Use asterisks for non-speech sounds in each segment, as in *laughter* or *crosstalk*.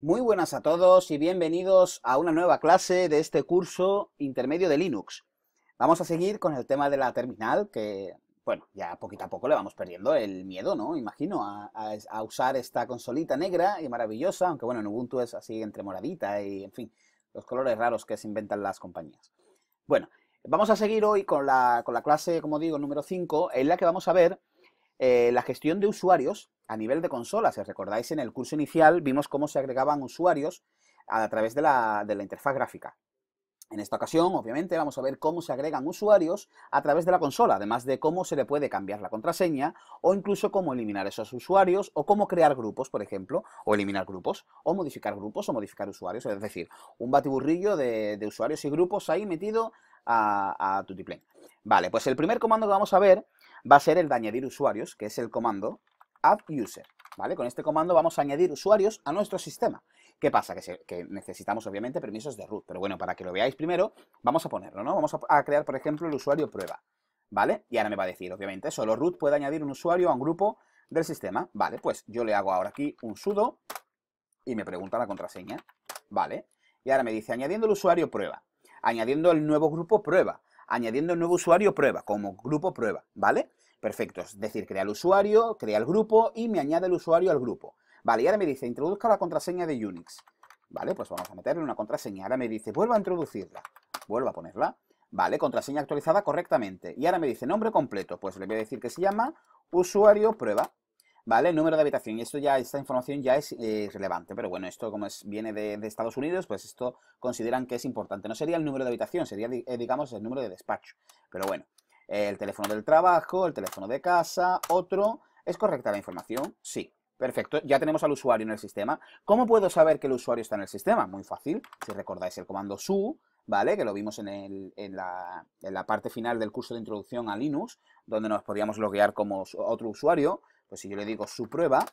Muy buenas a todos y bienvenidos a una nueva clase de este curso intermedio de Linux. Vamos a seguir con el tema de la terminal, que, bueno, ya poquito a poco le vamos perdiendo el miedo, ¿no? Imagino, a, usar esta consolita negra y maravillosa, aunque bueno, en Ubuntu es así entre moradita y, en fin, los colores raros que se inventan las compañías. Bueno, vamos a seguir hoy con la, con la clase, como digo, número 5, en la que vamos a ver eh, la gestión de usuarios a nivel de consola, Si recordáis, en el curso inicial vimos cómo se agregaban usuarios a través de la, interfaz gráfica. En esta ocasión, obviamente, vamos a ver cómo se agregan usuarios a través de la consola, además de cómo se le puede cambiar la contraseña, o incluso cómo eliminar esos usuarios, o cómo crear grupos, por ejemplo, o eliminar grupos, o modificar grupos, o modificar usuarios. Es decir, un batiburrillo de, usuarios y grupos ahí metido a, a Tuttiplane. Vale, pues el primer comando que vamos a ver va a ser el de añadir usuarios, que es el comando add user. ¿Vale? Con este comando vamos a añadir usuarios a nuestro sistema. ¿Qué pasa? Que, necesitamos, obviamente, permisos de root. Pero bueno, para que lo veáis primero, vamos a ponerlo, ¿no? Vamos a, a crear, por ejemplo, el usuario prueba, ¿vale? Y ahora me va a decir, obviamente, solo root puede añadir un usuario a un grupo del sistema. Vale, pues yo le hago ahora aquí un sudo y me pregunta la contraseña, ¿vale? Y ahora me dice, añadiendo el usuario prueba, añadiendo el nuevo grupo prueba, añadiendo el nuevo usuario prueba, como grupo prueba, ¿vale? Perfecto, es decir, crea el usuario, crea el grupo y me añade el usuario al grupo. Vale, y ahora me dice, introduzca la contraseña de Unix. Vale, pues vamos a meterle una contraseña. Ahora me dice, vuelva a introducirla. Vuelva a ponerla. Vale, contraseña actualizada correctamente. Y ahora me dice nombre completo. Pues le voy a decir que se llama usuario prueba. ¿vale? Número de habitación. Y esto ya, esta información ya es eh, relevante, pero bueno, esto como es, viene de, Estados Unidos, pues esto consideran que es importante. No sería el número de habitación, sería, eh, digamos, el número de despacho. Pero bueno, el teléfono del trabajo, el teléfono de casa, otro. ¿Es correcta la información? Sí. Perfecto, ya tenemos al usuario en el sistema. ¿Cómo puedo saber que el usuario está en el sistema? Muy fácil. Si recordáis el comando su, ¿vale? Que lo vimos en, la, parte final del curso de introducción a Linux, donde nos podíamos loguear como otro usuario. Pues si yo le digo su prueba,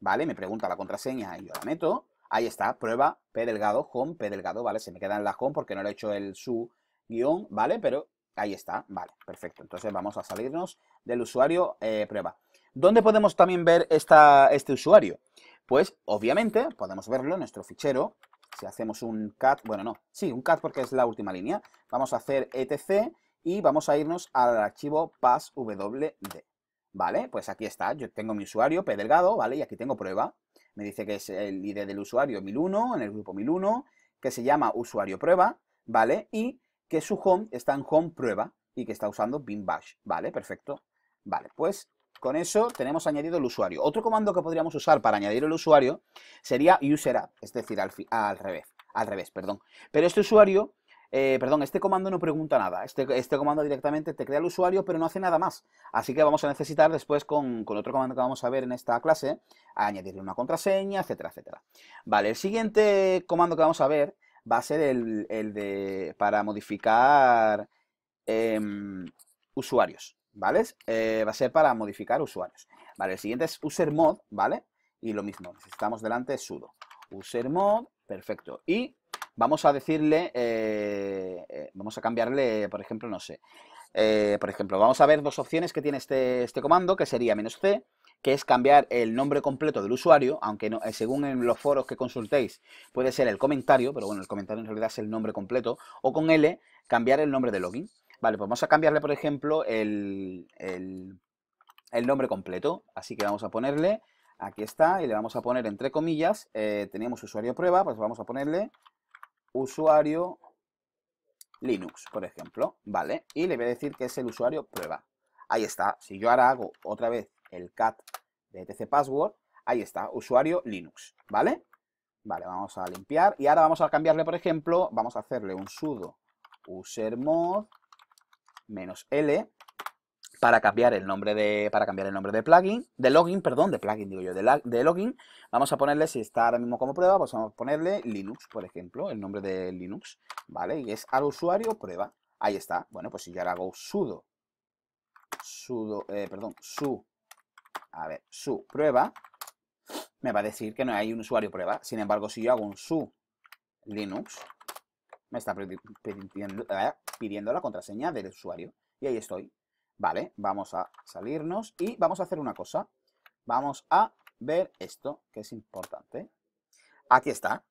¿vale? Me pregunta la contraseña y yo la meto. Ahí está, prueba, p delgado, home, p delgado, ¿vale? Se me queda en la home porque no le he hecho el su guión, ¿vale? Pero Ahí está, vale, perfecto. Entonces vamos a salirnos del usuario eh, prueba. ¿Dónde podemos también ver este usuario? Pues obviamente podemos verlo en nuestro fichero. Si hacemos un cat, bueno, no, sí, un cat porque es la última línea. Vamos a hacer etc y vamos a irnos al archivo passwd. ¿Vale? Pues aquí está, yo tengo mi usuario, P Delgado, ¿vale? Y aquí tengo prueba. Me dice que es el ID del usuario 1001, en el grupo 1001, que se llama usuario prueba, ¿vale? Y que su home está en home prueba y que está usando bin bash. Vale, perfecto. Vale, pues con eso tenemos añadido el usuario. Otro comando que podríamos usar para añadir el usuario sería userapp, es decir, al, al revés, al revés, perdón. Pero este usuario eh, perdón, este comando no pregunta nada. Este, este, comando directamente te crea el usuario, pero no hace nada más. Así que vamos a necesitar después con, con otro comando que vamos a ver en esta clase, añadirle una contraseña, etcétera, etcétera. Vale, el siguiente comando que vamos a ver va a ser el, de para modificar em, usuarios, ¿vale? Eh, va a ser para modificar usuarios. Vale, el siguiente es userMod, ¿vale? Y lo mismo, necesitamos delante sudo. userMod, perfecto. Y vamos a decirle, eh, eh, vamos a cambiarle, por ejemplo, no sé. por ejemplo, vamos a ver dos opciones que tiene este, este comando, que sería menos "-c", que es cambiar el nombre completo del usuario, aunque no, eh, según en los foros que consultéis puede ser el comentario, pero bueno, el comentario en realidad es el nombre completo, o con L cambiar el nombre de login. Vale, pues vamos a cambiarle, por ejemplo, el, el, nombre completo. Así que vamos a ponerle, aquí está, y le vamos a poner entre comillas, eh, tenemos usuario prueba, pues vamos a ponerle usuario Linux, por ejemplo, ¿vale? Y le voy a decir que es el usuario prueba. Ahí está. Si yo ahora hago otra vez el cat de etc password, ahí está, usuario Linux, ¿vale? Vale, vamos a limpiar y ahora vamos a cambiarle, por ejemplo, vamos a hacerle un sudo usermod menos L para cambiar el nombre de para cambiar el nombre de plugin, de login, perdón, de plugin digo yo, de, de login, vamos a ponerle si está ahora mismo como prueba, pues vamos a ponerle Linux, por ejemplo, el nombre de Linux, ¿vale? Y es al usuario prueba. Ahí está. Bueno, pues si yo ahora hago sudo sudo, eh, perdón, su a ver, su prueba, me va a decir que no hay un usuario prueba. Sin embargo, si yo hago un su Linux, me está pidiendo, eh, pidiendo la contraseña del usuario. Y ahí estoy. Vale, vamos a salirnos y vamos a hacer una cosa. Vamos a ver esto, que es importante. Aquí está.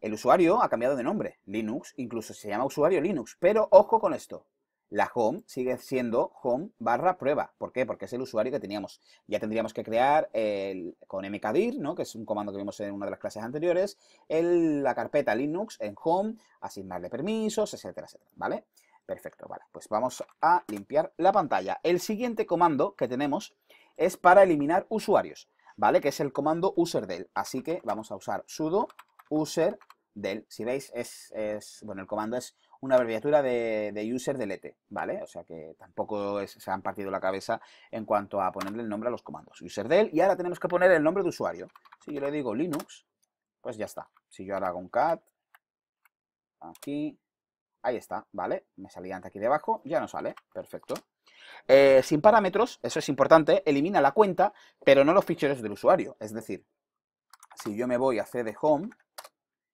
El usuario ha cambiado de nombre, Linux, incluso se llama usuario Linux, pero ojo con esto la home sigue siendo home barra prueba. ¿Por qué? Porque es el usuario que teníamos. Ya tendríamos que crear el, con mkdir, ¿no? que es un comando que vimos en una de las clases anteriores, el, la carpeta Linux en home, asignarle permisos, etcétera, etcétera. ¿Vale? Perfecto, vale. Pues vamos a limpiar la pantalla. El siguiente comando que tenemos es para eliminar usuarios, ¿vale? Que es el comando userdel. Así que vamos a usar sudo userdel. Si veis, es, es bueno, el comando es una abreviatura de, de user delete, ¿vale? O sea que tampoco se han partido la cabeza en cuanto a ponerle el nombre a los comandos. del, y ahora tenemos que poner el nombre de usuario. Si yo le digo Linux, pues ya está. Si yo ahora hago un cat, aquí, ahí está, ¿vale? Me salía antes aquí debajo, ya no sale, perfecto. Eh, sin parámetros, eso es importante, elimina la cuenta, pero no los ficheros del usuario. Es decir, si yo me voy a cd home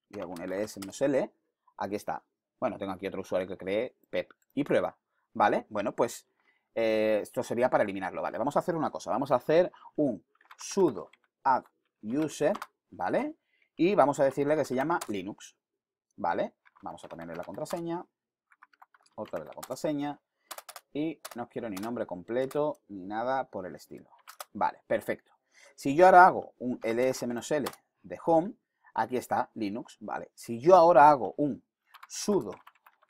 y hago un ls se l, aquí está. Bueno, tengo aquí otro usuario que cree pep y prueba, ¿vale? Bueno, pues eh, esto sería para eliminarlo, ¿vale? Vamos a hacer una cosa, vamos a hacer un sudo add user, ¿vale? Y vamos a decirle que se llama Linux, ¿vale? Vamos a ponerle la contraseña, otra vez la contraseña, y no quiero ni nombre completo ni nada por el estilo. Vale, perfecto. Si yo ahora hago un ls-l de home, aquí está Linux, ¿vale? Si yo ahora hago un sudo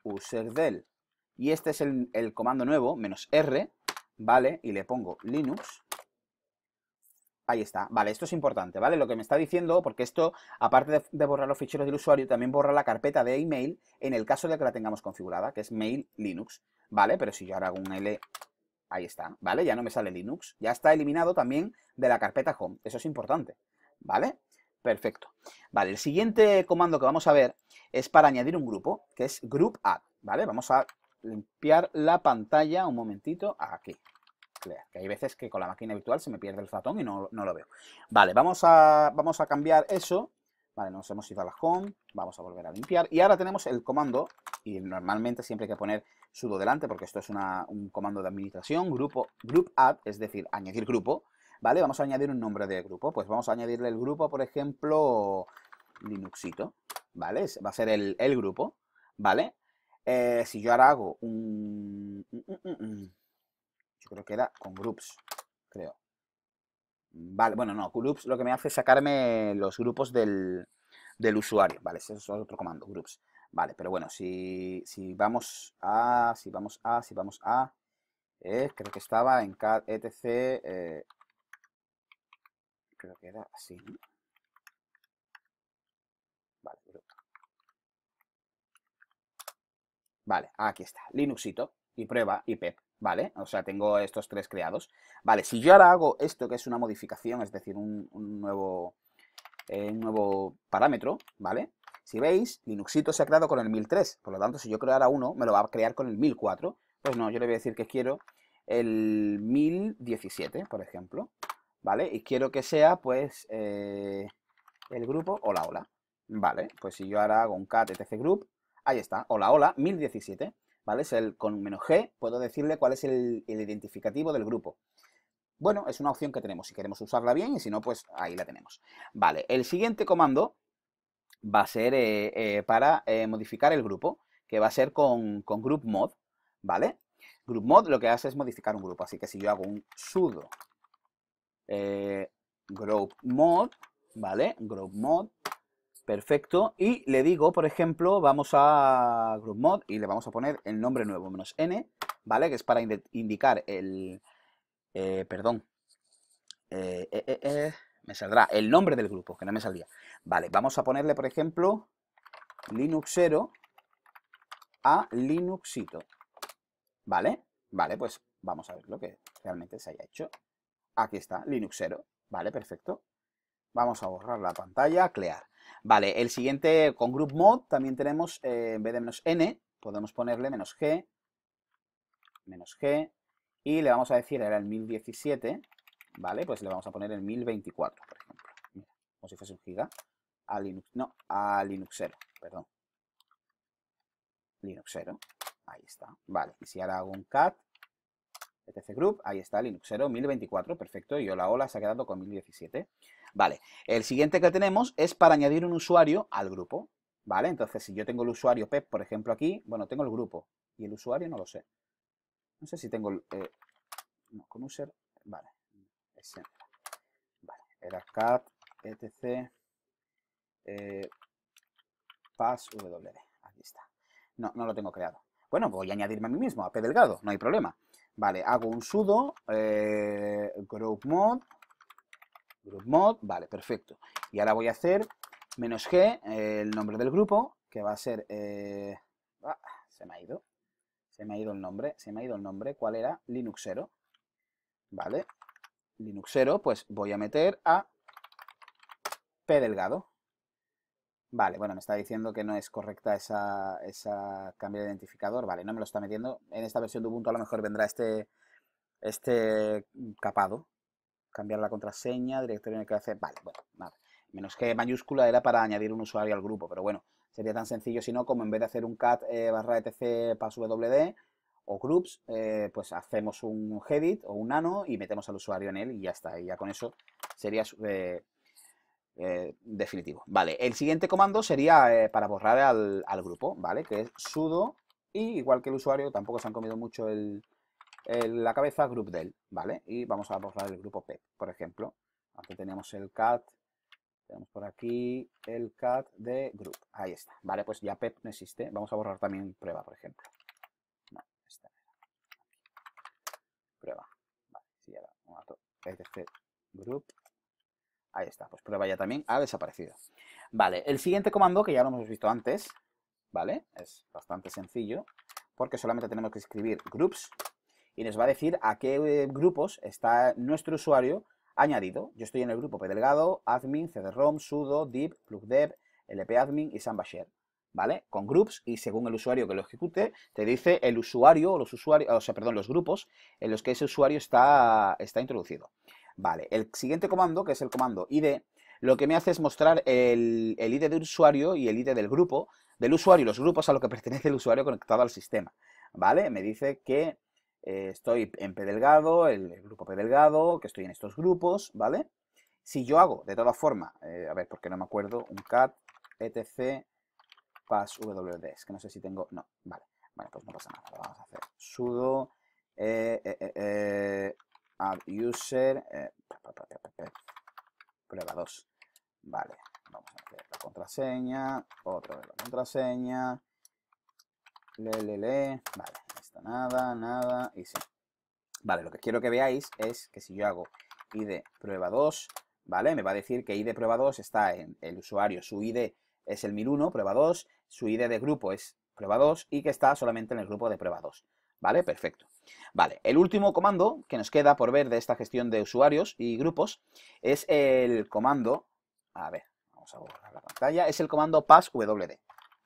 userdel, y este es el, comando nuevo, menos R, ¿vale? Y le pongo Linux, Ahí está. Vale, esto es importante, ¿vale? Lo que me está diciendo, porque esto, aparte de, de, borrar los ficheros del usuario, también borra la carpeta de email en el caso de que la tengamos configurada, que es mail Linux, ¿vale? Pero si yo ahora hago un L, ahí está, ¿vale? Ya no me sale Linux. Ya está eliminado también de la carpeta home. Eso es importante, ¿vale? Perfecto. Vale, el siguiente comando que vamos a ver es para añadir un grupo, que es group add, ¿vale? Vamos a limpiar la pantalla un momentito aquí. Que hay veces que con la máquina virtual se me pierde el ratón y no, lo veo. Vale, vamos a, vamos a cambiar eso. Vale, nos hemos ido a la home, vamos a volver a limpiar. Y ahora tenemos el comando, y normalmente siempre hay que poner sudo delante, porque esto es un comando de administración, grupo, group add, es decir, añadir grupo. ¿vale? Vamos a añadir un nombre de grupo, pues vamos a añadirle el grupo, por ejemplo, Linuxito, ¿vale? Va a ser el, grupo, ¿vale? Eh, si yo ahora hago un... Yo creo que era con groups, creo. Vale, bueno, no, groups lo que me hace es sacarme los grupos del, usuario, ¿vale? Eso es otro comando, groups. Vale, pero bueno, si, vamos a, si vamos a, si vamos a, eh, creo que estaba en cat etc, eh, creo que así. Vale, aquí está, Linuxito, y prueba, y pep, ¿vale? O sea, tengo estos tres creados. Vale, si yo ahora hago esto, que es una modificación, es decir, un, nuevo, eh, nuevo parámetro, ¿vale? Si veis, Linuxito se ha creado con el 1003, por lo tanto, si yo ahora uno, me lo va a crear con el 1004. Pues no, yo le voy a decir que quiero el 1017, por ejemplo, ¿vale? Y quiero que sea, pues, eh, el grupo hola, hola, ¿vale? Pues si yo ahora hago un cat group, ahí está, hola, hola, 1017, ¿vale? Es el con menos G, puedo decirle cuál es el, identificativo del grupo. Bueno, es una opción que tenemos, si queremos usarla bien, y si no, pues ahí la tenemos. Vale, el siguiente comando va a ser eh, eh, para modificar el grupo, que va a ser con, con group mod, ¿vale? Group mod lo que hace es modificar un grupo, así que si yo hago un sudo eh, group mod, ¿vale? Group mod, perfecto. Y le digo, por ejemplo, vamos a group mod y le vamos a poner el nombre nuevo, menos n, ¿vale? Que es para indicar el, eh, perdón, eh, eh, me saldrá el nombre del grupo, que no me salía. Vale, vamos a ponerle, por ejemplo, Linuxero a Linuxito, ¿vale? Vale, pues vamos a ver lo que realmente se haya hecho. Aquí está, linux 0, Vale, perfecto. Vamos a borrar la pantalla, clear. Vale, el siguiente con group mode también tenemos, eh, en vez de menos n, podemos ponerle menos g, menos g, y le vamos a decir, era el 1017, ¿vale? Pues le vamos a poner el 1024, por ejemplo. como si fuese un giga. A Linux, no, a Linuxero, perdón. Linuxero, ahí está. Vale, y si ahora hago un cat, etc group, ahí está, Linuxero 1024, perfecto, y hola hola se ha quedado con 1017. Vale, el siguiente que tenemos es para añadir un usuario al grupo, ¿vale? Entonces, si yo tengo el usuario pep, e por ejemplo, aquí, bueno, tengo el grupo, y el usuario no lo sé. No sé si tengo el... Eh, no, con user, vale, vale, era cat, etc, eh, pass, aquí está. No, no lo tengo creado. Bueno, voy a añadirme a mí mismo, a P Delgado, no hay problema. Vale, hago un sudo, eh, group mod, vale, perfecto. Y ahora voy a hacer menos g, el nombre del grupo, que va a ser... Eh, ah, se me ha ido, se me ha ido el nombre, se me ha ido el nombre, ¿cuál era? Linuxero, vale. Linuxero, pues voy a meter a p delgado, Vale, bueno, me está diciendo que no es correcta esa, esa cambio de identificador. Vale, no me lo está metiendo. En esta versión de Ubuntu a lo mejor vendrá este, este capado. Cambiar la contraseña, directorio en el que hace... Vale, bueno, nada. Menos que mayúscula era para añadir un usuario al grupo, pero bueno, sería tan sencillo si no como en vez de hacer un cat eh, barra etc WD o groups, eh, pues hacemos un headit o un nano y metemos al usuario en él y ya está. Y ya con eso sería su... Eh, eh, definitivo. Vale, el siguiente comando sería eh, para borrar al, grupo, ¿vale? Que es sudo, y igual que el usuario, tampoco se han comido mucho el, la cabeza, del, ¿vale? Y vamos a borrar el grupo pep, por ejemplo. Aquí tenemos el cat, tenemos por aquí el cat de group. Ahí está, ¿vale? Pues ya pep no existe. Vamos a borrar también prueba, por ejemplo. Prueba. Vale, si ya group Ahí está, pues prueba ya también ha desaparecido. Vale, el siguiente comando, que ya lo hemos visto antes, ¿vale? Es bastante sencillo, porque solamente tenemos que escribir groups y nos va a decir a qué eh, grupos está nuestro usuario añadido. Yo estoy en el grupo pdelgado, admin, cdrom, sudo, dip, plugdev, lpadmin y share. ¿Vale? Con groups y según el usuario que lo ejecute, te dice el usuario o los usuarios, o sea, perdón, los grupos en los que ese usuario está, está introducido. Vale, el siguiente comando, que es el comando id, lo que me hace es mostrar el, id del usuario y el id del grupo, del usuario y los grupos a los que *laughs* pertenece el usuario conectado al sistema. ¿Vale? Me dice que eh, estoy en P delgado, el, grupo P delgado, que estoy en estos grupos, ¿vale? Si yo hago, de todas formas, eh, a ver, porque no me acuerdo, un cat etc pass wds, que no sé si tengo, no, vale, vale, pues no pasa nada, vamos a hacer sudo eh, add user, eh, prueba 2. Vale, vamos a hacer la contraseña, otra vez la contraseña, le, le, le, vale, está nada, nada, y sí. Vale, lo que quiero que veáis es que si yo hago id prueba 2, ¿vale? Me va a decir que id prueba 2 está en el usuario, su id es el 1001, prueba 2, su id de grupo es prueba 2 y que está solamente en el grupo de prueba 2, ¿vale? Perfecto. Vale, el último comando que nos queda por ver de esta gestión de usuarios y grupos es el comando, a ver, vamos a borrar la pantalla, es el comando passwd.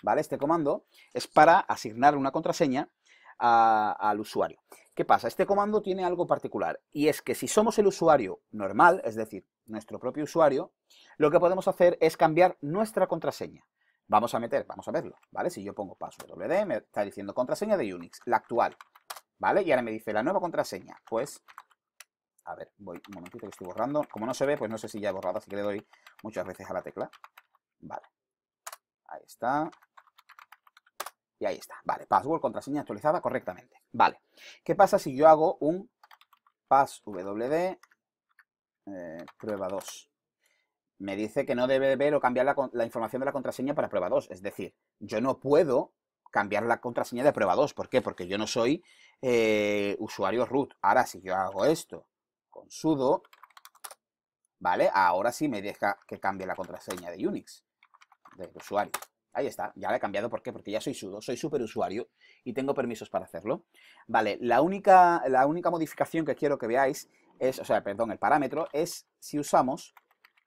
¿Vale? Este comando es para asignar una contraseña al usuario. ¿Qué pasa? Este comando tiene algo particular y es que si somos el usuario normal, es decir, nuestro propio usuario, lo que podemos hacer es cambiar nuestra contraseña. Vamos a meter, vamos a verlo, ¿vale? Si yo pongo passwd, me está diciendo contraseña de Unix, la actual. ¿Vale? Y ahora me dice la nueva contraseña. Pues, a ver, voy un momentito que estoy borrando. Como no se ve, pues no sé si ya he borrado, así que le doy muchas veces a la tecla. Vale. Ahí está. Y ahí está. Vale, password, contraseña actualizada correctamente. Vale. ¿Qué pasa si yo hago un passwd eh, prueba 2? Me dice que no debe ver o cambiar la información de la contraseña para prueba 2. Es decir, yo no puedo cambiar la contraseña de prueba 2. ¿Por qué? Porque yo no soy eh, usuario root. Ahora, si yo hago esto con sudo, ¿vale? Ahora sí me deja que cambie la contraseña de Unix, del usuario. Ahí está, ya la he cambiado. ¿Por qué? Porque ya soy sudo, soy superusuario y tengo permisos para hacerlo. Vale, la única, la única modificación que quiero que veáis es, o sea, perdón, el parámetro es si usamos,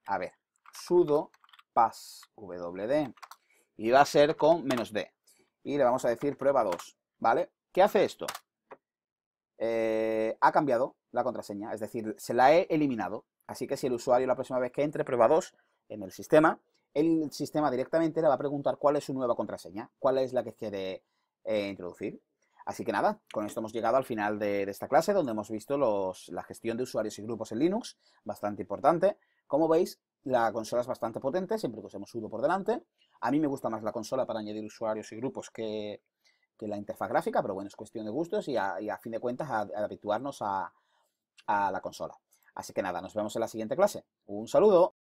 a ver, sudo passwd y va a ser con menos d y le vamos a decir prueba 2, ¿vale? ¿Qué hace esto? Eh, ha cambiado la contraseña, es decir, se la he eliminado. Así que si el usuario la próxima vez que entre prueba 2 en el sistema, el sistema directamente le va a preguntar cuál es su nueva contraseña, cuál es la que quiere eh, introducir. Así que nada, con esto hemos llegado al final de, esta clase donde hemos visto la gestión de usuarios y grupos en Linux, bastante importante. Como veis, la consola es bastante potente, siempre que hemos sudo por delante. A mí me gusta más la consola para añadir usuarios y grupos que, la interfaz gráfica, pero bueno, es cuestión de gustos y a, fin de cuentas a, habituarnos a la consola. Así que nada, nos vemos en la siguiente clase. Un saludo.